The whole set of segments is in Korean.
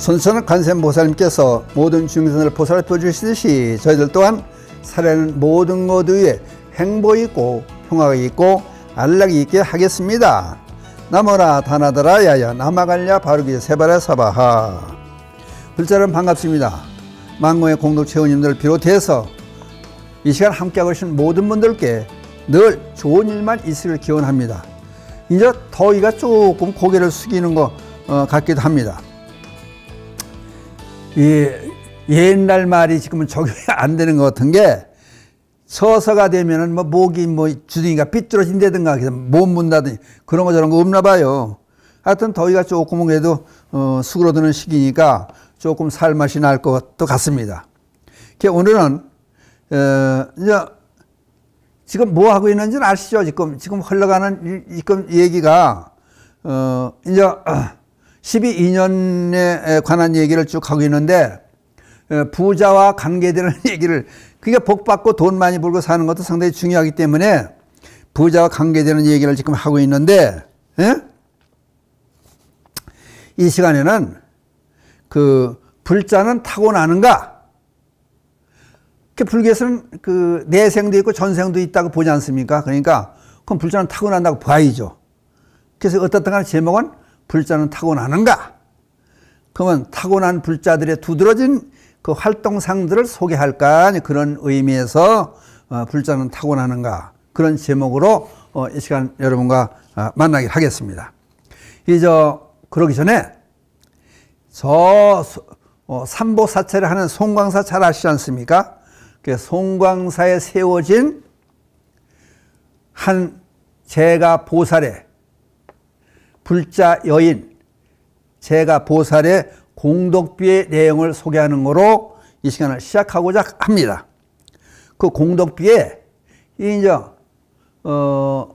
선선한 간센보살님께서 모든 중생을 보살펴 주시듯이 저희들 또한 살아는 모든 것 위에 행복 이 있고 평화가 있고 안락이 있게 하겠습니다. 나무라 다나더라 야야 남아갈랴 바르기 세바라 사바하 불자는 반갑습니다. 망고의 공동체원님들 비롯해서 이 시간 함께하고 계신 모든 분들께 늘 좋은 일만 있을 기원합니다. 이제 더위가 조금 고개를 숙이는 것 어, 같기도 합니다. 이 옛날 말이 지금은 적용이 안 되는 것 같은 게 서서가 되면은 뭐 목이 뭐 주둥이가 삐뚤어진다든가 그래못 문다든지 그런 거 저런 거 없나 봐요. 하여튼 더위가 조금은 그래도 어, 수그러드는 시기니까 조금 살맛이 날 것도 같 같습니다. 오늘은 어, 이제 지금 뭐 하고 있는지는 아시죠? 지금 지금 흘러가는 지금 얘기가 어, 이제 12년에 관한 얘기를 쭉 하고 있는데 부자와 관계되는 얘기를 그러니까 복 받고 돈 많이 벌고 사는 것도 상당히 중요하기 때문에 부자와 관계되는 얘기를 지금 하고 있는데 에? 이 시간에는 그 불자는 타고나는가 불교에서는 그 내생도 있고 전생도 있다고 보지 않습니까 그러니까 그럼 불자는 타고난다고 봐야죠 그래서 어떻든 간에 제목은 불자는 타고나는가? 그러면 타고난 불자들의 두드러진 그 활동상들을 소개할까? 그런 의미에서 어, 불자는 타고나는가? 그런 제목으로 어, 이 시간 여러분과 아, 만나기를 하겠습니다. 이 저 그러기 전에 저 어, 삼보사체를 하는 송광사 잘 아시지 않습니까? 그 송광사에 세워진 한 제가 보살의 불자 여인 제가 보살의 공덕비의 내용을 소개하는 거로 이 시간을 시작하고자 합니다. 그 공덕비에 인정 어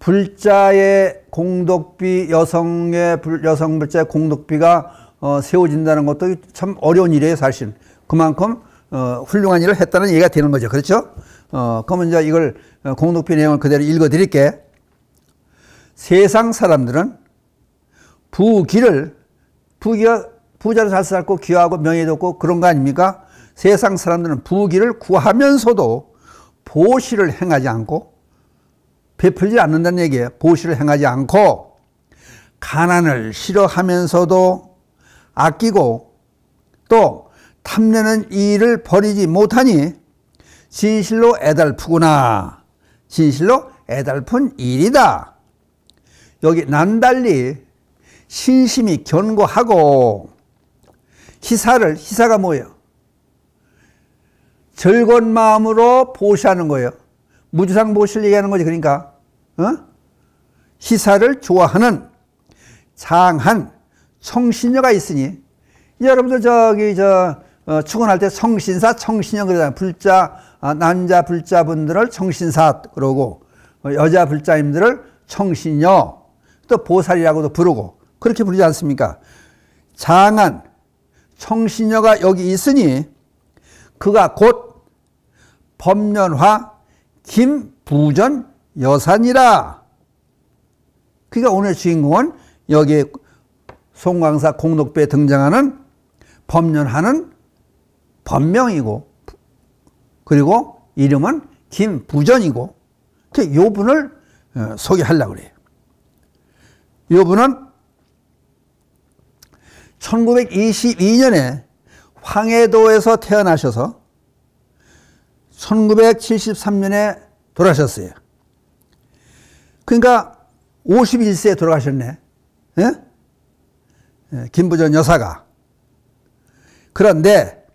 불자의 공덕비 여성의 불, 여성 불자의 공덕비가 어, 세워진다는 것도 참 어려운 일이에요 사실 그만큼 어, 훌륭한 일을 했다는 얘기가 되는 거죠 그렇죠 어, 그러면 이제 이걸 어, 공덕비 내용을 그대로 읽어 드릴게 세상 사람들은 부귀를 부귀가 부자로 잘 살고 귀하고 명예도 없고 그런 거 아닙니까? 세상 사람들은 부귀를 구하면서도 보시를 행하지 않고 베풀지 않는다는 얘기예요. 보시를 행하지 않고 가난을 싫어하면서도 아끼고 또 탐내는 일을 버리지 못하니 진실로 애달프구나. 진실로 애달픈 일이다. 여기 난달리 신심이 견고하고 희사를 희사가 뭐예요? 즐거운 마음으로 보시하는 거예요. 무주상 보실 얘기하는 거지 그러니까 어? 희사를 좋아하는 장한 성신녀가 있으니 여러분들 저기 저 어, 출근할 때 성신사, 성신녀 그러잖아요. 불자, 아, 남자 불자분들을 성신사 그러고 어, 여자 불자님들을 성신녀 또 보살이라고도 부르고 그렇게 부르지 않습니까? 장한 청신녀가 여기 있으니 그가 곧 법련화 김부전 여산이라. 그러니까 오늘 주인공은 여기 송광사 공록배에 등장하는 법련하는 법명이고 그리고 이름은 김부전이고 그 요분을 어, 소개하려고 그래요. 이분은 1922년에 황해도에서 태어나셔서 1973년에 돌아가셨어요. 그러니까 51세에 돌아가셨네. 예? 예? 김부전 여사가. 그런데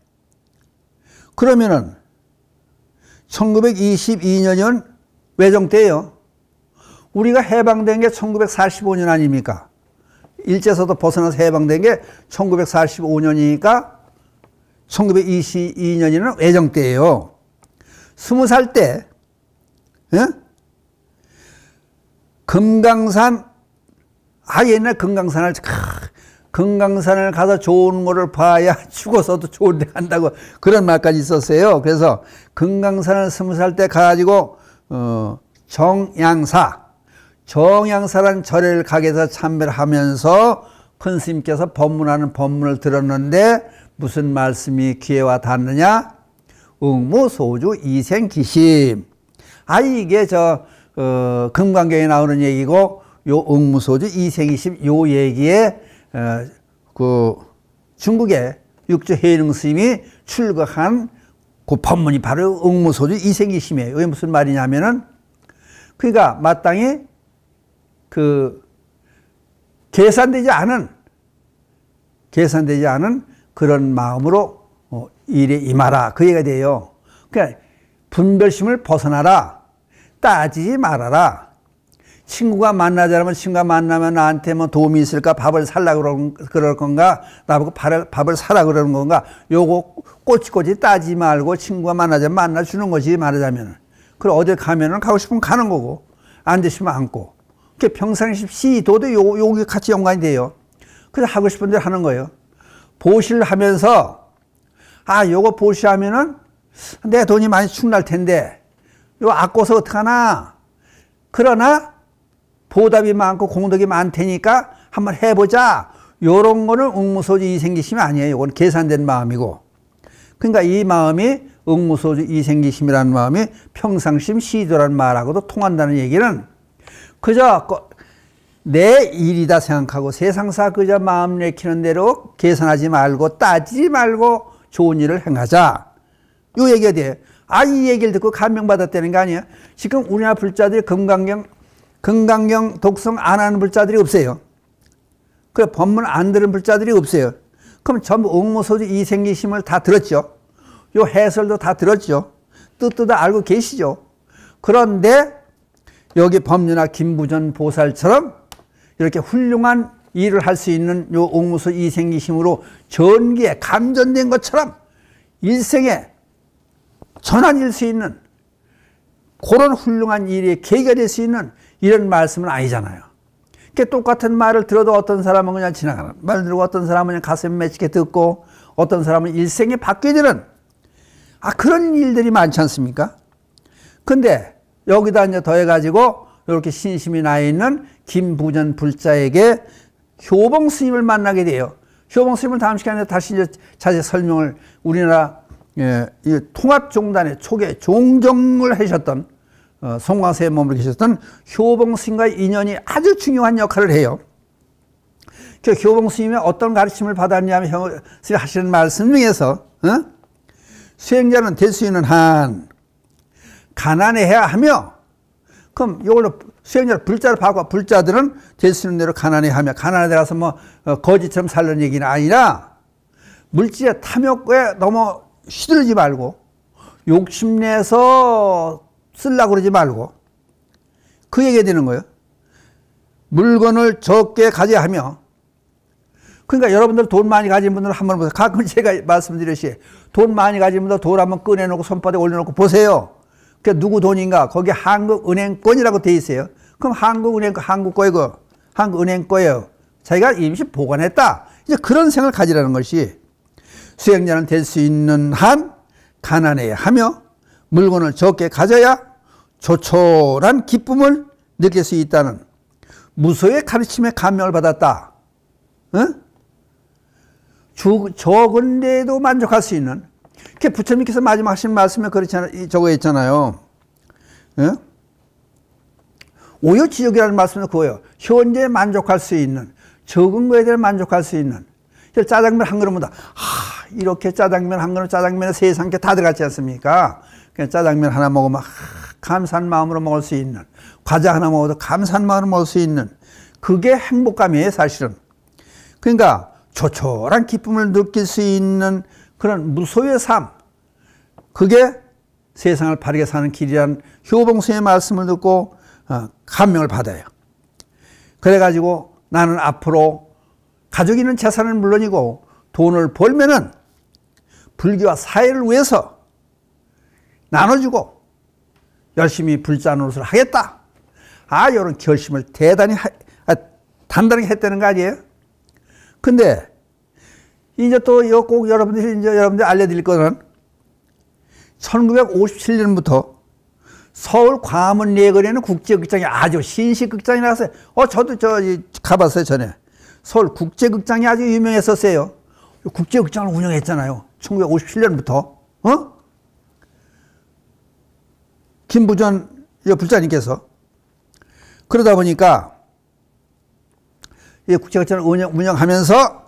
그러면은 1922년은 외정 때예요. 우리가 해방된 게 1945년 아닙니까? 일제서도 벗어나서 해방된 게 1945년이니까 1922년이면 애정 때예요. 20살 때 예? 금강산 아 옛날 금강산을 금강산을 가서 좋은 거를 봐야 죽어서도 좋은 데 간다고 그런 말까지 있었어요. 그래서 금강산을 스무 살 때 가가지고 어, 정양사 정양사란 절을가게서 참배를 하면서 큰 스님께서 법문하는 법문을 들었는데 무슨 말씀이 귀에 와 닿느냐? 응무소주 이생기심. 아 이게 저 어, 금강경에 나오는 얘기고 요 응무소주 이생기심 요 얘기에 어, 그 중국의 육조 해능 스님이 출거한 그 법문이 바로 응무소주 이생기심이에요. 이게 무슨 말이냐면은 그러니까 마땅히 그 계산되지 않은 계산되지 않은 그런 마음으로 뭐 일에 임하라 그 얘기가 돼요. 그러니까 분별심을 벗어나라 따지지 말아라 친구가 만나자면 친구가 만나면 나한테 뭐 도움이 있을까? 밥을 살라 그럴 건가? 나보고 밥을 사라 그러는 건가? 요거 꼬치꼬치 따지 말고 친구가 만나자면 만나주는 거지 말하자면. 그럼 어디 가면은 가고 싶으면 가는 거고 앉으시면 앉고 그 평상시 시도도 요, 요게 같이 연관이 돼요. 그래서 하고 싶은 대로 하는 거예요. 보시를 하면서, 아, 요거 보시하면은 내 돈이 많이 축날 텐데, 요 아껴서 어떡하나. 그러나, 보답이 많고 공덕이 많다니까 한번 해보자. 요런 거는 응무소주 이생기심이 아니에요. 요건 계산된 마음이고. 그러니까 이 마음이 응무소주 이생기심이라는 마음이 평상심 시도란 말하고도 통한다는 얘기는 그저 그 내 일이다 생각하고 세상사 그저 마음 내키는 대로 계산하지 말고 따지지 말고 좋은 일을 행하자. 요 얘기가 돼. 아, 이 얘기를 듣고 감명받았다는 거 아니야? 지금 우리나라 불자들이 금강경, 금강경 독성 안 하는 불자들이 없어요. 그 법문 안 들은 불자들이 없어요. 그럼 전부 옥모소주 이생기심을 다 들었죠. 요 해설도 다 들었죠. 뜻도 다 알고 계시죠. 그런데 여기 범유나 김부전 보살처럼 이렇게 훌륭한 일을 할 수 있는 요옹무수 이생기 심으로 전기에 감전된 것처럼 일생에 전환일 수 있는 그런 훌륭한 일이 계결될수 있는 이런 말씀은 아니잖아요. 그 똑같은 말을 들어도 어떤 사람은 그냥 지나가는 말 들고 어떤 사람은 그냥 가슴 맺히게 듣고 어떤 사람은 일생에 바뀌게 되는 아 그런 일들이 많지 않습니까? 근데 여기다 이제 더해가지고 이렇게 신심이 나 있는 김부전 불자에게 효봉 스님을 만나게 돼요. 효봉 스님을 다음 시간에 다시 이제 자세 설명을 우리나라 예, 이 통합종단의 초계 종정을 하셨던 어, 송광세의 몸으로 계셨던 효봉 스님과의 인연이 아주 중요한 역할을 해요. 그 효봉 스님의 어떤 가르침을 받았냐면 형 스님 하시는 말씀 중에서 어? 수행자는 될 수 있는 한 가난해야 하며 그럼 이걸로 수행자를 불자를 바꿔 불자들은 될 수있는 대로 가난해 야 하며 가난에 들어서 뭐 어, 거지처럼 살는 얘기는 아니라 물질의 탐욕에 너무 휘둘리지 말고 욕심내서 쓰려고 그러지 말고 그 얘기가 되는 거예요. 물건을 적게 가져야 하며 그러니까 여러분들 돈 많이 가진 분들 한번 보세요. 가끔 제가 말씀드렸듯이 돈 많이 가진 분들 돈 한번 꺼내놓고 손바닥에 올려놓고 보세요. 그 누구 돈인가? 거기 한국은행 권이라고 돼 있어요. 그럼 한국은행 한국 거이고 한국은행 거예요. 자기가 임시 보관했다. 이제 그런 생각을 가지라는 것이 수행자는 될 수 있는 한 가난해야 하며 물건을 적게 가져야 조촐한 기쁨을 느낄 수 있다는 무소의 가르침에 감명을 받았다. 응? 적은데도 만족할 수 있는 그 부처님께서 마지막 하신 말씀에 그렇잖아요. 저거 있잖아요. 예? 오요 지옥이라는 말씀은 그거예요. 현재 만족할 수 있는, 적은 거에 대해 만족할 수 있는. 짜장면 한 그릇보다, 하, 이렇게 짜장면 한 그릇, 짜장면에 세상 게다 들어갔지 않습니까? 그냥 짜장면 하나 먹으면, 하, 감사한 마음으로 먹을 수 있는. 과자 하나 먹어도 감사한 마음으로 먹을 수 있는. 그게 행복감이에요, 사실은. 그러니까, 조촐한 기쁨을 느낄 수 있는 그런 무소의 삶, 그게 세상을 바르게 사는 길이란 효봉스의 말씀을 듣고 어, 감명을 받아요. 그래가지고 나는 앞으로 가족 있는 재산은 물론이고 돈을 벌면은 불교와 사회를 위해서 나눠주고 열심히 불자 노릇을 하겠다. 아, 이런 결심을 대단히, 하, 아, 단단히 했다는 거 아니에요? 근데 이제 또꼭 여러분들이 이제 여러분들 알려드릴 거는 1957년부터 서울 광화문 내거리에는 국제극장이 아주 신식극장이 나왔어요. 어, 저도 저 가봤어요 전에. 서울 국제극장이 아주 유명했었어요. 국제극장을 운영했잖아요. 1957년부터. 어? 김부전 불자님께서 그러다 보니까 이 국제극장을 운영, 운영하면서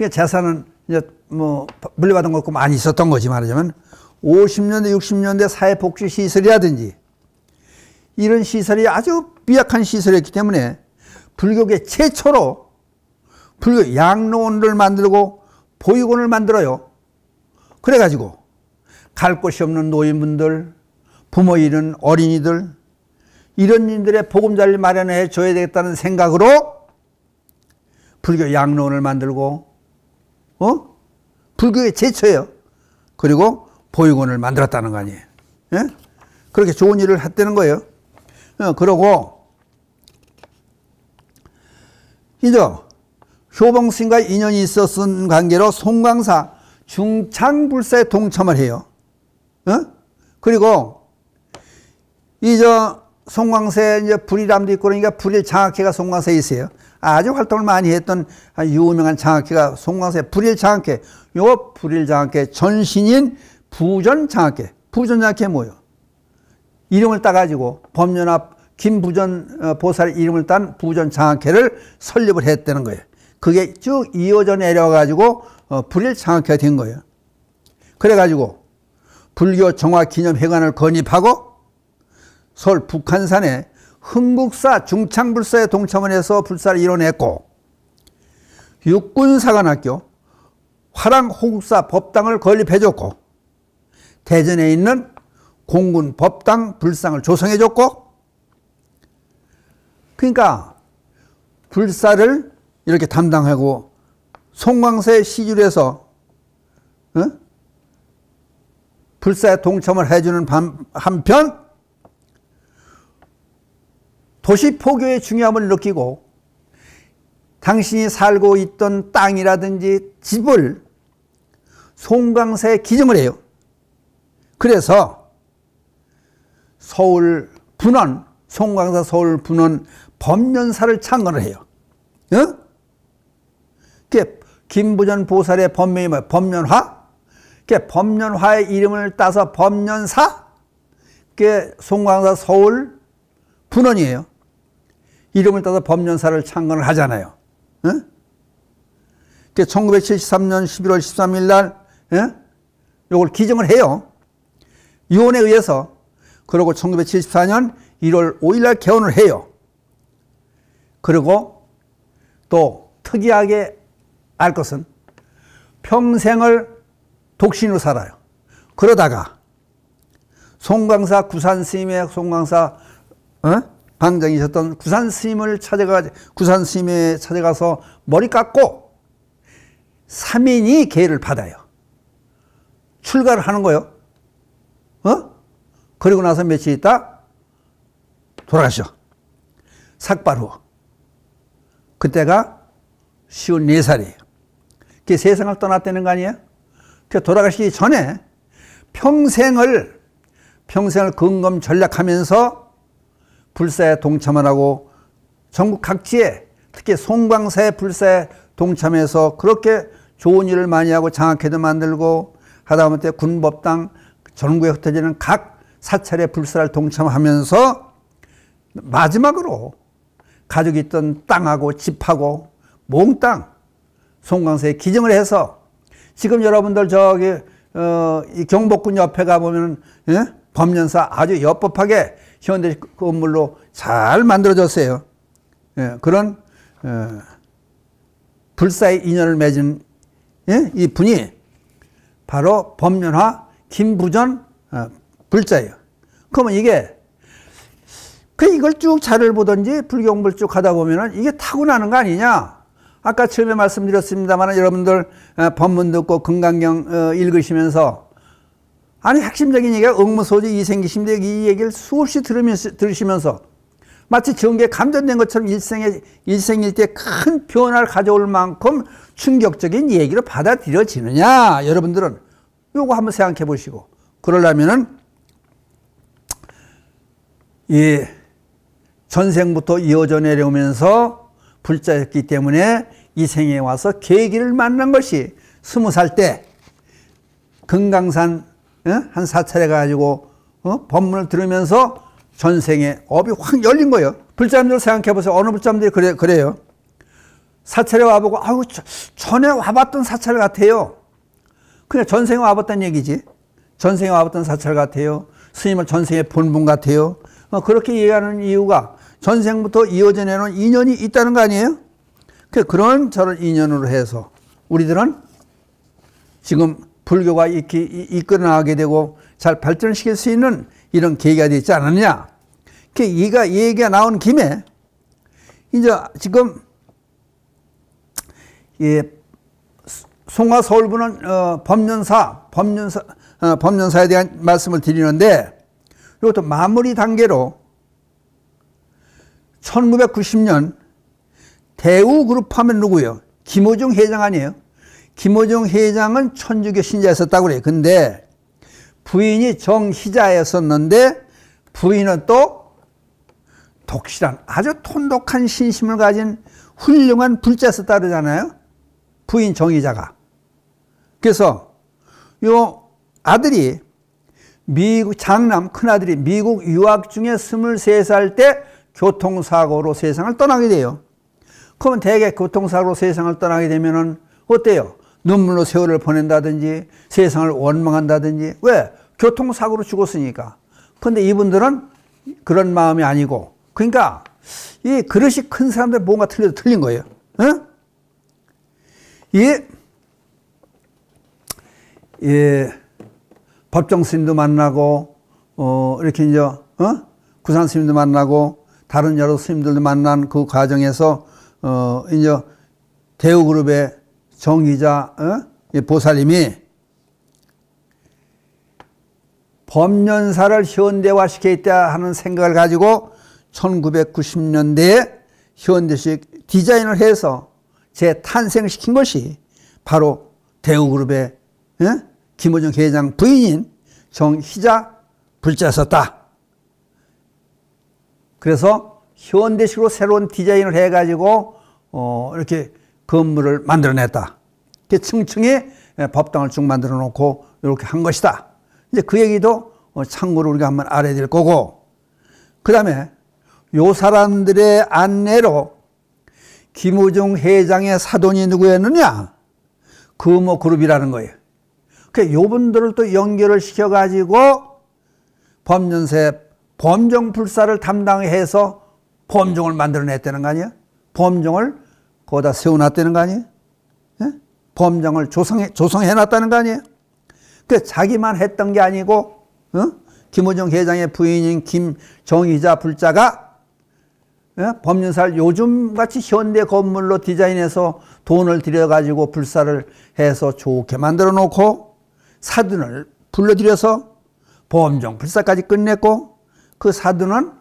그게 재산은 이제 뭐 물려받은 것도 많이 있었던 거지 말하자면 50년대 60년대 사회복지 시설이라든지 이런 시설이 아주 미약한 시설이었기 때문에 불교계 최초로 불교 양로원을 만들고 보육원을 만들어요. 그래가지고 갈 곳이 없는 노인분들, 부모 잃은 어린이들 이런 인들의 보금자리를 마련해 줘야 되겠다는 생각으로 불교 양로원을 만들고 어? 불교의 제처예요. 그리고 보육원을 만들었다는 거 아니에요. 예? 그렇게 좋은 일을 했다는 거예요. 예, 그러고, 이제 효봉스님과 인연이 있었은 관계로 송광사 중창불사에 동참을 해요. 어? 그리고 이저 송광세 이제 불이람도 있고 그러니까 불일 장학회가 송광세에 있어요. 아주 활동을 많이 했던 유명한 장학회가 송광세의 불일장학회 요거 불일장학회 전신인 부전장학회 부전장학회 뭐요 이름을 따가지고 법륜앞 김부전 어, 보살 이름을 딴 부전장학회를 설립을 했다는 거예요 그게 쭉 이어져 내려가지고 어, 불일장학회가 된 거예요 그래가지고 불교 정화기념회관을 건립하고 서울 북한산에 흥국사 중창불사에 동참을 해서 불사를 이뤄냈고 육군사관학교 화랑호국사 법당을 건립해줬고 대전에 있는 공군 법당 불상을 조성해줬고 그러니까 불사를 이렇게 담당하고 송광세 시주에서 어? 불사에 동참을 해주는 한편 도시 포교의 중요함을 느끼고 당신이 살고 있던 땅이라든지 집을 송강세 기증을 해요. 그래서 서울 분원, 송강사 서울 분원 법련사를 창건을 해요. 응? 그 김부전 보살의 법명이 뭐야? 법련화? 그 법련화의 이름을 따서 법련사? 그 송강사 서울 분원이에요. 이름을 따서 법련사를 창건을 하잖아요. 응? 1973년 11월 13일 날, 예? 요걸 기정을 해요. 유언에 의해서. 그리고 1974년 1월 5일 날개헌을 해요. 그리고 또 특이하게 알 것은 평생을 독신으로 살아요. 그러다가 송강사 구산 스님의 송강사 어? 방장이셨던 구산 스님을 찾아가 구산 스님에 찾아가서 머리 깎고 3인이 계를 받아요. 출가를 하는 거요. 예 어? 그리고 나서 며칠 있다 돌아가셔. 삭발 후. 그때가 54살이에요. 그게 세상을 떠났다는 거 아니에요? 그 돌아가시기 전에 평생을 평생을 근검 전략하면서 불사에 동참을 하고 전국 각지에 특히 송광사의 불사에 동참해서 그렇게 좋은 일을 많이 하고 장학회도 만들고 하다못해 군법당 전국에 흩어지는 각 사찰의 불사를 동참하면서 마지막으로 가족이 있던 땅하고 집하고 몽땅 송광사에 기증을 해서 지금 여러분들 저기 어, 이 경복궁 옆에 가보면 예? 법련사 아주 여법하게 현대 건물로 잘 만들어졌어요. 예, 그런 예, 불사의 인연을 맺은 예? 이 분이 바로 법륜화 김부전 어, 불자예요. 그러면 이게 그 이걸 쭉 자를 보든지 불경불 쭉 하다 보면은 이게 타고나는 거 아니냐? 아까 처음에 말씀드렸습니다만 여러분들 어, 법문 듣고 금강경 어, 읽으시면서 아니 핵심적인 얘기가 억무소지 이생기심대역 이 얘기를 수없이 들으면서, 들으시면서 마치 전기에 감전된 것처럼 일생에 일생일대 큰 변화를 가져올 만큼 충격적인 얘기로 받아들여지느냐 여러분들은 요거 한번 생각해 보시고 그러려면은 이 예, 전생부터 이어져 내려오면서 불자였기 때문에 이 생에 와서 계기를 만난 것이 스무 살 때 금강산 한 사찰에 가지고 어? 법문을 들으면서 전생에 업이 확 열린 거예요. 불자님들 생각해 보세요. 어느 불자님들이 그래, 그래요. 사찰에 와보고 아우 전에 와봤던 사찰 같아요. 그냥 전생에 와봤던 얘기지. 전생에 와봤던 사찰 같아요. 스님을 전생에 본 분 같아요. 어, 그렇게 얘기하는 이유가 전생부터 이어져 내는 인연이 있다는 거 아니에요? 그러니까 그런 저런 인연으로 해서 우리들은 지금 불교가 이끌어 나가게 되고 잘 발전시킬 수 있는 이런 계기가 되지 않았냐. 그 이가 이 얘기가 나온 김에 이제 지금 예, 송화 서울부는 어, 법륜사, 법륜사, 어, 법륜사에 대한 말씀을 드리는데 이것도 마무리 단계로 1990년 대우그룹 하면 누구예요? 김호중 회장 아니에요? 김호중 회장은 천주교 신자였었다고 그래요. 근데 부인이 정희자였었는데 부인은 또 독실한 아주 톤독한 신심을 가진 훌륭한 불자였었다 그러잖아요. 부인 정희자가. 그래서 요 아들이 미국 장남 큰아들이 미국 유학 중에 23살 때 교통사고로 세상을 떠나게 돼요. 그러면 대개 교통사고로 세상을 떠나게 되면 어때요? 눈물로 세월을 보낸다든지 세상을 원망한다든지 왜? 교통사고로 죽었으니까. 근데 이분들은 그런 마음이 아니고 그러니까 이 그릇이 큰 사람들 뭔가 틀려도 틀린 거예요. 응? 예. 법정 스님도 만나고 어 이렇게 이제 어? 구산 스님도 만나고 다른 여러 스님들도 만난 그 과정에서 어 이제 대우그룹의 정의자 어? 보살님이 법년사를 현대화시켜 있다 하는 생각을 가지고 1990년대에 현대식 디자인을 해서 재탄생시킨 것이 바로 대우그룹의 예? 어? 김호중 회장 부인인 정희자 불자였었다. 그래서 현대식으로 새로운 디자인을 해가지고 어, 이렇게 건물을 만들어냈다. 층층에 예, 법당을 쭉 만들어 놓고 이렇게 한 것이다. 이제 그 얘기도 어, 참고로 우리가 한번 알아야 될 거고, 그 다음에 요 사람들의 안내로 김우중 회장의 사돈이 누구였느냐? 금호 그룹이라는 거예요. 그 요분들을 또 연결을 시켜가지고 범연세 범정불사를 담당해서 범종을 만들어냈다는 거 아니야? 범종을 거기다 세워놨다는 거 아니에요? 예? 범장을 조성해, 조성해놨다는 거 아니에요? 그 자기만 했던 게 아니고, 어? 김호정 회장의 부인인 김정희자 불자가 예? 법륜사를 요즘같이 현대 건물로 디자인해서 돈을 들여가지고 불사를 해서 좋게 만들어 놓고 사돈을 불러들여서 보험정 불사까지 끝냈고 그 사돈은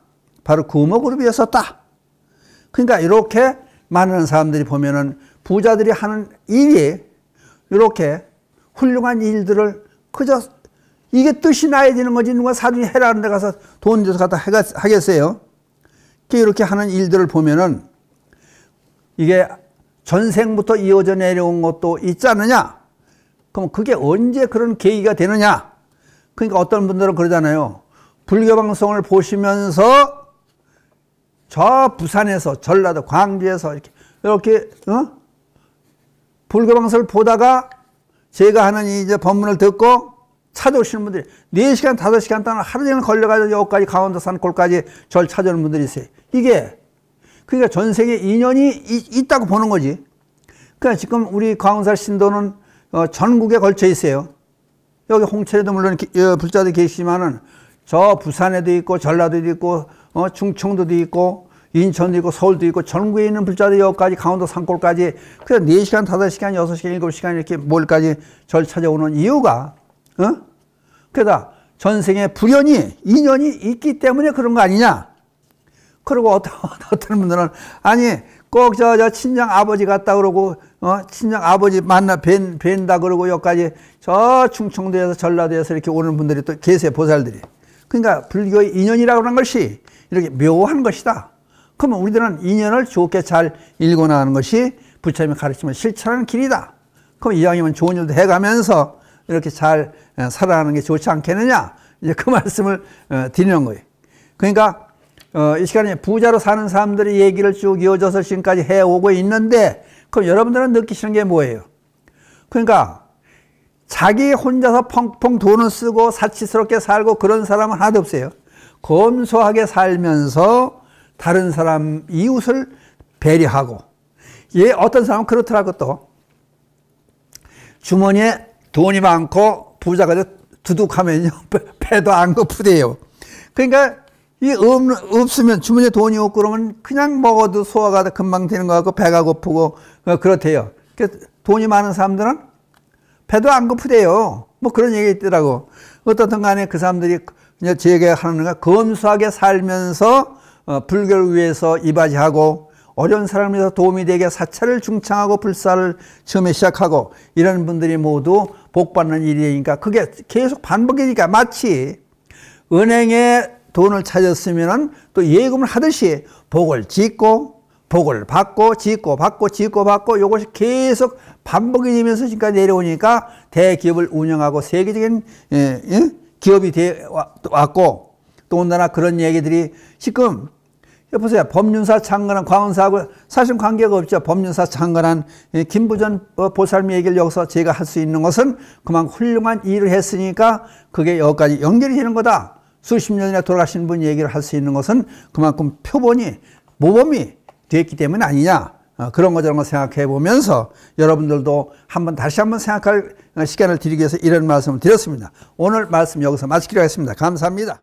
바로 금호그룹이었었다. 그러니까 이렇게 많은 사람들이 보면은 부자들이 하는 일이 이렇게 훌륭한 일들을 그저 이게 뜻이 나야 되는 거지 누가 사주에 해라는 데 가서 돈 줘서 갖다 하겠어요? 이렇게 하는 일들을 보면은 이게 전생부터 이어져 내려온 것도 있지 않느냐? 그럼 그게 언제 그런 계기가 되느냐? 그러니까 어떤 분들은 그러잖아요. 불교 방송을 보시면서 저 부산에서 전라도 광주에서 이렇게 이렇게 어? 불교방송을 보다가 제가 하는 이제 법문을 듣고 찾아오시는 분들이 4시간, 5시간 동안 하루 종일 걸려가지고 여기까지 강원도 산골까지 절 찾아오는 분들이 있어요. 이게, 그러니까 전 세계 인연이 이, 있다고 보는 거지. 그러니까 지금 우리 광운산 신도는 어, 전국에 걸쳐 있어요. 여기 홍천에도 물론 기, 어, 불자도 계시지만은 저 부산에도 있고 전라도도 에 있고 어, 충청도도 있고 인천도 있고 서울도 있고 전국에 있는 불자리역까지 강원도 산골까지 그냥 4시간, 5시간, 6시간, 7시간 이렇게 뭘까지절 찾아오는 이유가 어? 그다 전생에 불연이 인연이 있기 때문에 그런 거 아니냐 그리고 어떤, 어떤 분들은 아니 꼭 저 저 친정 아버지 같다 그러고 어 친정 아버지 만나 뵌, 뵌다 그러고 여기까지 저 충청도에서 전라도에서 이렇게 오는 분들이 또 계세요 보살들이 그러니까 불교의 인연이라고 하는 것이 이렇게 묘한 것이다. 그러면 우리들은 인연을 좋게 잘 읽고 나가는 것이 부처님의 가르침을 실천하는 길이다. 그럼 이왕이면 좋은 일도 해가면서 이렇게 잘 어, 살아가는 게 좋지 않겠느냐? 이제 그 말씀을 어, 드리는 거예요. 그러니까 어, 이 시간에 부자로 사는 사람들의 얘기를 쭉 이어져서 지금까지 해오고 있는데 그럼 여러분들은 느끼시는 게 뭐예요? 그러니까 자기 혼자서 펑펑 돈을 쓰고 사치스럽게 살고 그런 사람은 하나도 없어요. 검소하게 살면서 다른 사람 이웃을 배려하고 예 어떤 사람은 그렇더라고 또 주머니에 돈이 많고 부자가 두둑하면요 배도 안 고프대요. 그러니까 이 없, 으면 주머니에 돈이 없고 그러면 그냥 먹어도 소화가 금방 되는 것 같고 배가 고프고 어, 그렇대요. 돈이 많은 사람들은 배도 안 고프대요. 뭐 그런 얘기 있더라고. 어떻든 간에 그 사람들이 그냥 제게 하는가 검소하게 살면서 어, 불교를 위해서 이바지하고 어려운 사람에서 도움이 되게 사찰을 중창하고 불사를 처음에 시작하고 이런 분들이 모두 복받는 일이니까 그게 계속 반복이니까 마치 은행에 돈을 찾았으면 또 예금을 하듯이 복을 짓고 복을 받고 짓고 받고 짓고 받고 요것이 계속 반복이 되면서 지금까지 내려오니까 대기업을 운영하고 세계적인 예, 예 기업이 되 왔고 또온다나 그런 얘기들이 지금 여 보세요. 법륜사 창건한 광운사하고 사실 관계가 없죠. 법륜사 창건한 예, 김부전 어, 보살님 얘기를 여기서 제가 할 수 있는 것은 그만 훌륭한 일을 했으니까 그게 여기까지 연결이 되는 거다. 수십 년이나 돌아가신 분 얘기를 할 수 있는 것은 그만큼 표본이 모범이 되었기 때문 아니냐. 어, 그런 거 저런 거 생각해 보면서 여러분들도 한번 다시 한번 생각할 시간을 드리기 위해서 이런 말씀을 드렸습니다. 오늘 말씀 여기서 마치기로 하겠습니다. 감사합니다.